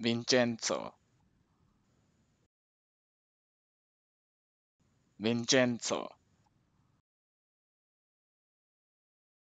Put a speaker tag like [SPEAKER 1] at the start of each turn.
[SPEAKER 1] ヴィンチェンツォヴィンチェンツォ